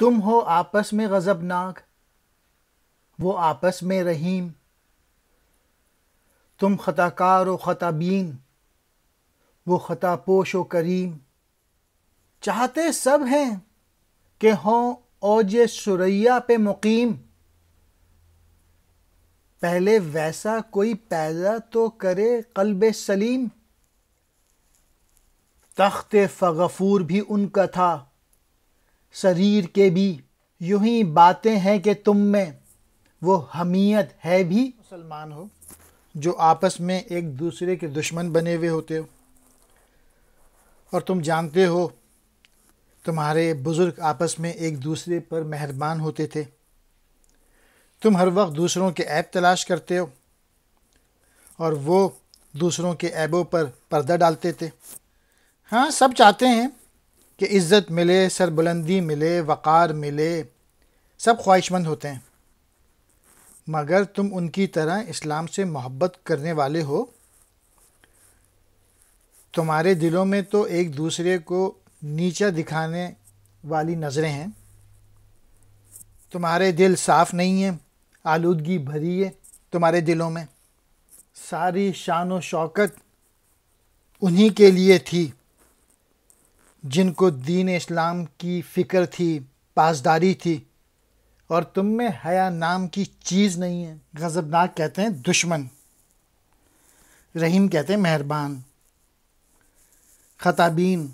तुम हो आपस में गज़बनाक वो आपस में रहीम तुम ख़ताकार व ख़ताबीन वो ख़ता पोश व करीम चाहते सब हैं कि हों ओज सुरैया पे मुकीम पहले वैसा कोई पैदा तो करे कल्ब सलीम तख्त फ़गफूर भी उनका था शरीर के भी यूं ही बातें हैं कि तुम में वो हमीयत है भी मुसलमान हो जो आपस में एक दूसरे के दुश्मन बने हुए होते हो और तुम जानते हो तुम्हारे बुज़ुर्ग आपस में एक दूसरे पर मेहरबान होते थे तुम हर वक्त दूसरों के ऐब तलाश करते हो और वो दूसरों के ऐबों पर पर्दा डालते थे हाँ सब चाहते हैं कि इज़्ज़त मिले सरबुलंदी मिले वक़ार मिले सब ख्वाहिशमंद होते हैं मगर तुम उनकी तरह इस्लाम से मोहब्बत करने वाले हो तुम्हारे दिलों में तो एक दूसरे को नीचा दिखाने वाली नज़रें हैं तुम्हारे दिल साफ़ नहीं है आलूदगी भरी है तुम्हारे दिलों में सारी शान व शौकत उन्हीं के लिए थी जिनको दीन इस्लाम की फ़िक्र थी पासदारी थी और तुम में हया नाम की चीज़ नहीं है गज़बनाक कहते हैं दुश्मन रहीम कहते हैं मेहरबान ख़ताबीन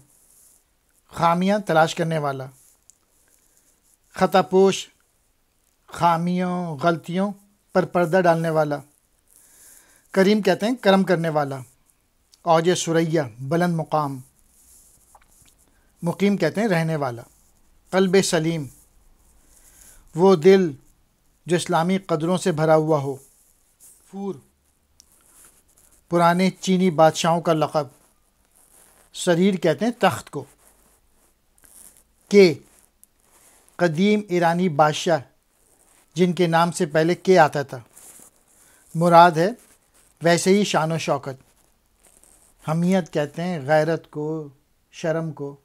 खामियां तलाश करने वाला ख़तापोश खामियों गलतियों पर पर्दा डालने वाला करीम कहते हैं करम करने वाला औज सुरैया बुलंद मुकाम मुकीम कहते हैं रहने वाला कल्ब सलीम वो दिल जो इस्लामी कदरों से भरा हुआ हो फूर पुराने चीनी बादशाहों का लक़ब शरीर कहते हैं तख्त को के कदीम ईरानी बादशाह जिनके नाम से पहले के आता था मुराद है वैसे ही शान शौकत हमीयत कहते हैं गैरत को शर्म को